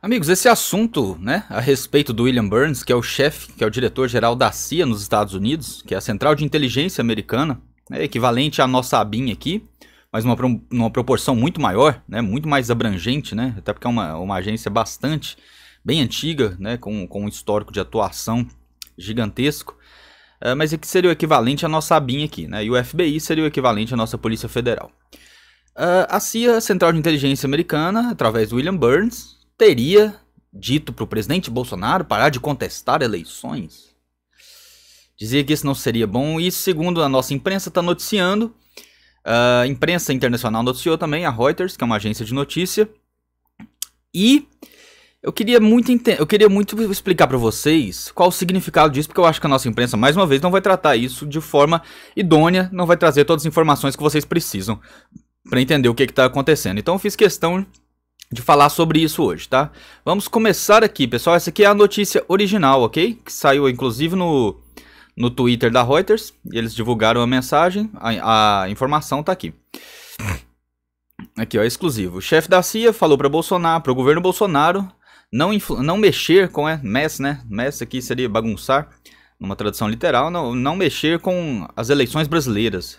Amigos, esse assunto, né, a respeito do William Burns, que é o chefe, que é o diretor-geral da CIA nos Estados Unidos, que é a Central de Inteligência Americana, né, equivalente à nossa ABIN aqui, mas uma, uma proporção muito maior, né, muito mais abrangente, né, até porque é uma, uma agência bastante, bem antiga, né, com, com um histórico de atuação gigantesco, uh, mas é que seria o equivalente à nossa ABIN aqui, né, e o FBI seria o equivalente à nossa Polícia Federal. Uh, a CIA, Central de Inteligência Americana, através do William Burns, teria dito para o presidente Bolsonaro parar de contestar eleições? Dizia que isso não seria bom e, segundo a nossa imprensa está noticiando, ah, a imprensa internacional noticiou também, a Reuters, que é uma agência de notícia, e eu queria muito, eu queria muito explicar para vocês qual o significado disso, porque eu acho que a nossa imprensa, mais uma vez, não vai tratar isso de forma idônea, não vai trazer todas as informações que vocês precisam para entender o que está acontecendo. Então eu fiz questão de falar sobre isso hoje, tá? Vamos começar aqui, pessoal. Essa aqui é a notícia original, ok? Que saiu inclusive no, no Twitter da Reuters. Eles divulgaram a mensagem, a, a informação tá aqui. Aqui, ó, exclusivo. O chefe da CIA falou para Bolsonaro, para o governo Bolsonaro, não, não mexer com é, mess, né? Mess aqui seria bagunçar, numa tradução literal, não, não mexer com as eleições brasileiras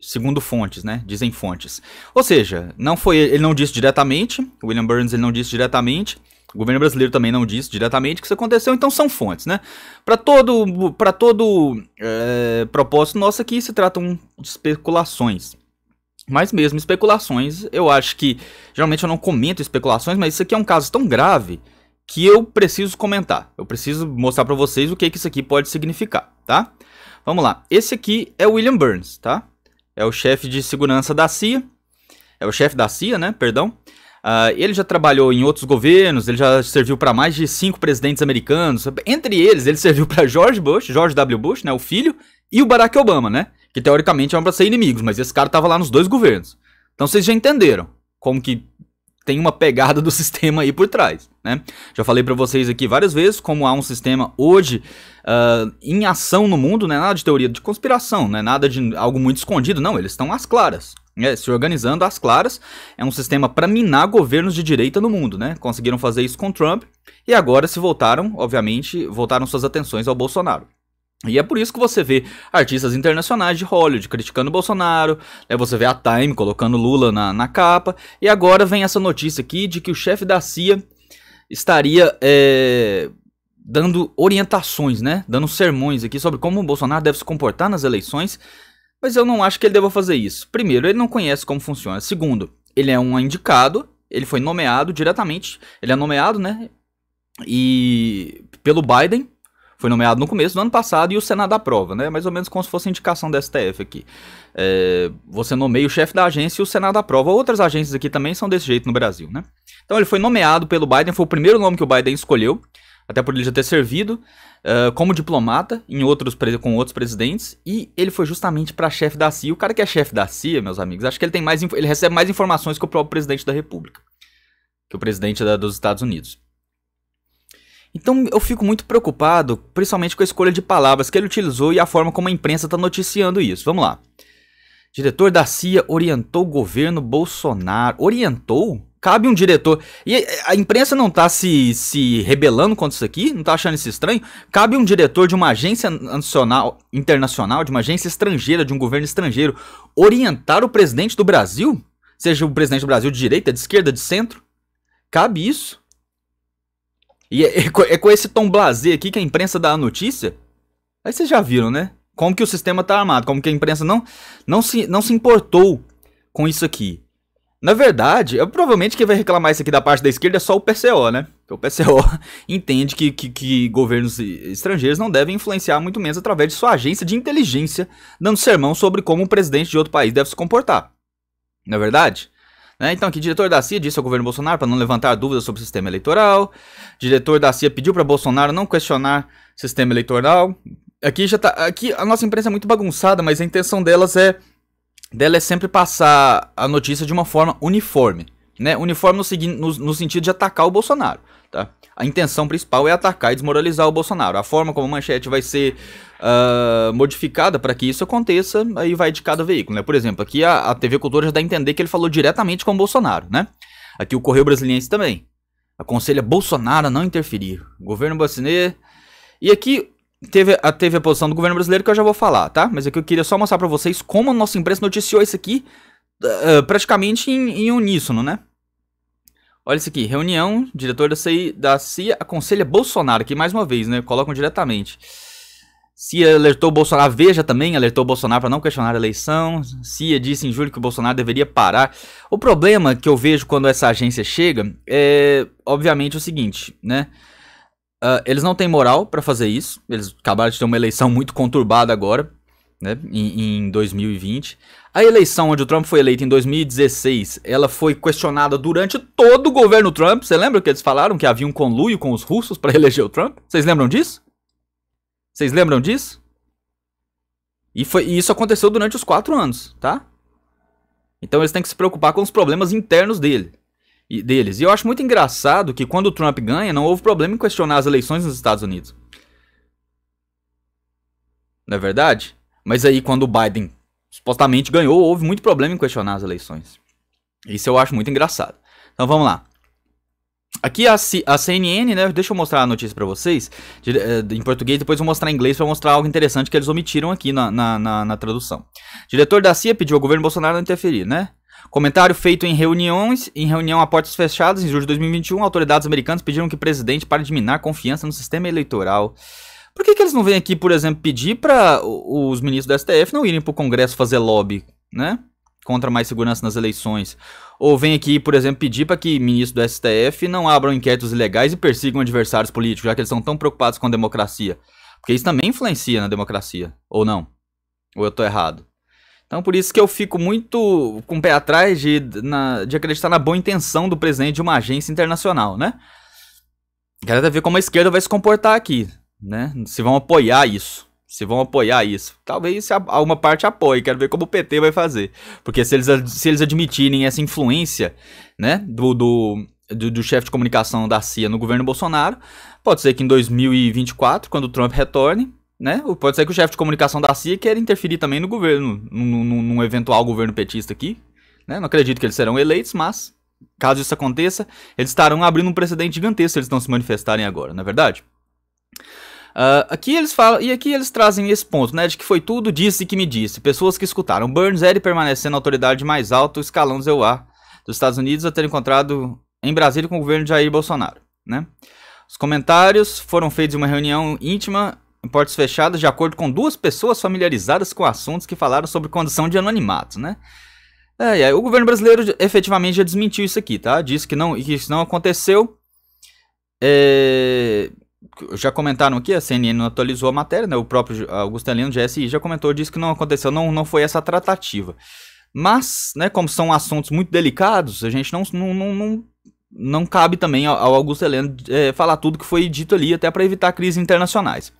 segundo fontes, né? Dizem fontes. Ou seja, não foi ele não disse diretamente, William Burns ele não disse diretamente, o governo brasileiro também não disse diretamente que isso aconteceu, então são fontes, né? Para todo, pra todo é, propósito nosso aqui se tratam de especulações. Mas mesmo especulações, eu acho que geralmente eu não comento especulações, mas isso aqui é um caso tão grave que eu preciso comentar. Eu preciso mostrar para vocês o que, que isso aqui pode significar, tá? Vamos lá. Esse aqui é William Burns, tá? é o chefe de segurança da CIA, é o chefe da CIA, né? Perdão. Uh, ele já trabalhou em outros governos, ele já serviu para mais de cinco presidentes americanos. Entre eles, ele serviu para George Bush, George W. Bush, né, o filho, e o Barack Obama, né? Que teoricamente eram é para ser inimigos, mas esse cara tava lá nos dois governos. Então vocês já entenderam como que tem uma pegada do sistema aí por trás, né? Já falei para vocês aqui várias vezes como há um sistema hoje uh, em ação no mundo, não é nada de teoria de conspiração, não é nada de algo muito escondido, não, eles estão às claras, né? se organizando às claras, é um sistema para minar governos de direita no mundo, né? Conseguiram fazer isso com Trump e agora se voltaram, obviamente, voltaram suas atenções ao Bolsonaro. E é por isso que você vê artistas internacionais de Hollywood criticando Bolsonaro, é você vê a Time colocando Lula na, na capa, e agora vem essa notícia aqui de que o chefe da CIA estaria é, dando orientações, né? Dando sermões aqui sobre como o Bolsonaro deve se comportar nas eleições, mas eu não acho que ele deva fazer isso. Primeiro, ele não conhece como funciona. Segundo, ele é um indicado, ele foi nomeado diretamente, ele é nomeado, né? E pelo Biden foi nomeado no começo do ano passado e o Senado aprova, né? É mais ou menos como se fosse indicação da STF aqui. É, você nomeia o chefe da agência e o Senado aprova. Outras agências aqui também são desse jeito no Brasil, né? Então ele foi nomeado pelo Biden, foi o primeiro nome que o Biden escolheu, até por ele já ter servido uh, como diplomata em outros com outros presidentes, e ele foi justamente para chefe da CIA. O cara que é chefe da CIA, meus amigos, acho que ele tem mais ele recebe mais informações que o próprio presidente da República, que o presidente da, dos Estados Unidos. Então eu fico muito preocupado, principalmente com a escolha de palavras que ele utilizou e a forma como a imprensa está noticiando isso. Vamos lá. Diretor da CIA orientou o governo Bolsonaro. Orientou? Cabe um diretor. E eh, a imprensa não tá se, se rebelando contra isso aqui? Não tá achando isso estranho? Cabe um diretor de uma agência nacional, internacional, de uma agência estrangeira, de um governo estrangeiro, orientar o presidente do Brasil? Seja o presidente do Brasil de direita, de esquerda, de centro? Cabe isso? E é, é, é, com esse tom blazer aqui que a imprensa dá a notícia? Aí vocês já viram, né? Como que o sistema tá armado, como que a imprensa não, não, se, não se importou com isso aqui. Na verdade, eu, provavelmente quem vai reclamar isso aqui da parte da esquerda é só o PCO, né? Porque o PCO entende que, que, que, governos estrangeiros não devem influenciar, muito menos através de sua agência de inteligência, dando sermão sobre como o presidente de outro país deve se comportar. Na é verdade? Né? Então, aqui, diretor da CIA disse ao governo Bolsonaro para não levantar dúvidas sobre o sistema eleitoral. Diretor da CIA pediu para Bolsonaro não questionar o sistema eleitoral. Aqui já tá. Aqui a nossa imprensa é muito bagunçada, mas a intenção delas é. Dela é sempre passar a notícia de uma forma uniforme. Né? Uniforme no, no, no sentido de atacar o Bolsonaro. Tá? A intenção principal é atacar e desmoralizar o Bolsonaro. A forma como a manchete vai ser uh, modificada para que isso aconteça, aí vai de cada veículo. Né? Por exemplo, aqui a, a, TV Cultura já dá a entender que ele falou diretamente com o Bolsonaro. Né? Aqui o Correio Brasiliense também. Aconselha Bolsonaro a não interferir. Governo Bacinê. E aqui teve a, teve a posição do governo brasileiro que eu já vou falar, tá? Mas aqui eu queria só mostrar para vocês como a nossa imprensa noticiou isso aqui uh, praticamente em, em uníssono, né? Olha isso aqui, reunião, diretor da, da CIA aconselha Bolsonaro, aqui mais uma vez, né? Colocam diretamente. CIA alertou Bolsonaro, veja também, alertou Bolsonaro para não questionar a eleição. CIA disse em julho que o Bolsonaro deveria parar. O problema que eu vejo quando essa agência chega é, obviamente, o seguinte, né? Uh, eles não têm moral para fazer isso. Eles acabaram de ter uma eleição muito conturbada agora né, em, em 2020. A eleição onde o Trump foi eleito em 2016, ela foi questionada durante todo o governo Trump. Você lembra que eles falaram que havia um conluio com os russos para eleger o Trump? Vocês lembram disso? Vocês lembram disso? E, foi, e isso aconteceu durante os quatro anos, tá? Então eles têm que se preocupar com os problemas internos dele, e deles. E eu acho muito engraçado que quando o Trump ganha, não houve problema em questionar as eleições nos Estados Unidos. Não é verdade? Mas aí, quando o Biden supostamente ganhou, houve muito problema em questionar as eleições. Isso eu acho muito engraçado. Então vamos lá. Aqui a, C a CNN, né? Deixa eu mostrar a notícia para vocês de, eh, de, em português, depois vou mostrar em inglês para mostrar algo interessante que eles omitiram aqui na, na, na, na tradução. Diretor da CIA pediu ao governo Bolsonaro não interferir, né? Comentário feito em reuniões, em reunião a portas fechadas, em julho de 2021, autoridades americanas pediram que o presidente pare de minar confiança no sistema eleitoral. Por que, que eles não vêm aqui, por exemplo, pedir para os ministros do STF não irem para o Congresso fazer lobby, né? Contra mais segurança nas eleições. Ou vêm aqui, por exemplo, pedir para que ministros do STF não abram inquéritos ilegais e persigam adversários políticos, já que eles são tão preocupados com a democracia. Porque isso também influencia na democracia, ou não? Ou eu tô errado? Então por isso que eu fico muito com o pé atrás de, na, de acreditar na boa intenção do presidente de uma agência internacional, né? Quero até ver como a esquerda vai se comportar aqui né? Se vão apoiar isso. Se vão apoiar isso. Talvez alguma parte apoie. Quero ver como o PT vai fazer. Porque se eles, se eles admitirem essa influência, né? Do, do, do, do chefe de comunicação da CIA no governo Bolsonaro, pode ser que em 2024, quando o Trump retorne, né? Pode ser que o chefe de comunicação da CIA queira interferir também no governo, num, num, eventual governo petista aqui. Né? Não acredito que eles serão eleitos, mas caso isso aconteça, eles estarão abrindo um precedente gigantesco se eles não se manifestarem agora, não é verdade? Uh, aqui eles falam, e aqui eles trazem esse ponto, né, de que foi tudo, disse e que me disse. Pessoas que escutaram Burns, Eddie permanecendo a autoridade mais alta, escalão do ZEUA dos Estados Unidos a ter encontrado em Brasília com o governo de Jair Bolsonaro, né. Os comentários foram feitos em uma reunião íntima em portas fechadas, de acordo com duas pessoas familiarizadas com assuntos que falaram sobre condição de anonimato, né. É, é, o governo brasileiro efetivamente já desmentiu isso aqui, tá? Disse que não, que isso não aconteceu. É, já comentaram aqui, a CNN atualizou a matéria, né? O próprio Augusto de SI já comentou, disse que não aconteceu, não, não foi essa tratativa. Mas, né, como são assuntos muito delicados, a gente não, não, não, não, não cabe também ao Augusto Heleno é, falar tudo que foi dito ali, até para evitar crises internacionais.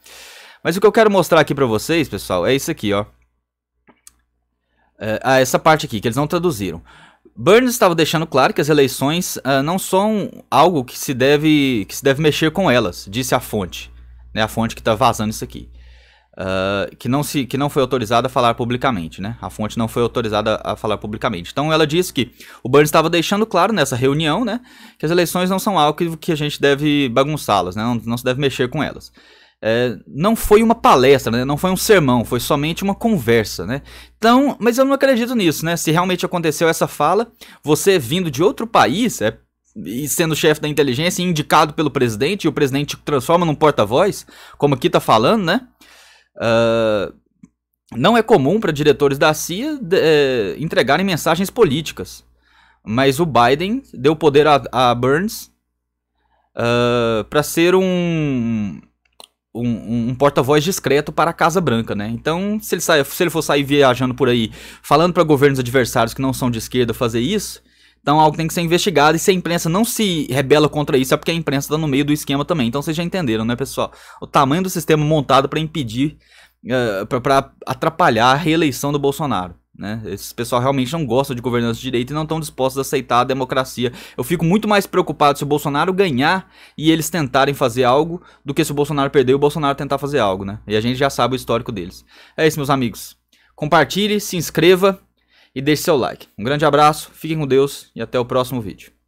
Mas o que eu quero mostrar aqui para vocês, pessoal, é isso aqui, ó. É, ah, essa parte aqui, que eles não traduziram. Burns estava deixando claro que as eleições uh, não são algo que se deve que se deve mexer com elas, disse a fonte, né, a fonte que está vazando isso aqui, uh, que não se que não foi autorizada a falar publicamente, né? A fonte não foi autorizada a falar publicamente. Então ela disse que o Burns estava deixando claro nessa reunião, né, que as eleições não são algo que, que a gente deve bagunçá-las, né? Não, não se deve mexer com elas é, não foi uma palestra, né? não foi um sermão, foi somente uma conversa, né? Então, mas eu não acredito nisso, né? Se realmente aconteceu essa fala, você vindo de outro país, é, e sendo chefe da inteligência, indicado pelo presidente, e o presidente transforma num porta-voz, como aqui tá falando, né? Uh, não é comum para diretores da CIA de, é, entregarem mensagens políticas. Mas o Biden deu poder a, a Burns uh, ah, para ser um, um, um porta-voz discreto para a Casa Branca, né? Então, se ele, saia, se ele for sair viajando por aí, falando para governos adversários que não são de esquerda fazer isso, então algo tem que ser investigado. E se a imprensa não se rebela contra isso, é porque a imprensa está no meio do esquema também. Então vocês já entenderam, né, pessoal? O tamanho do sistema montado para impedir, uh, eh, para atrapalhar a reeleição do Bolsonaro. Né? Esse pessoal realmente não gosta de governança de direito e não estão dispostos a aceitar a democracia. Eu fico muito mais preocupado se o Bolsonaro ganhar e eles tentarem fazer algo do que se o Bolsonaro perder e o Bolsonaro tentar fazer algo, né? E a gente já sabe o histórico deles. É isso, meus amigos. Compartilhe, se inscreva e deixe seu like. Um grande abraço, fiquem com Deus e até o próximo vídeo.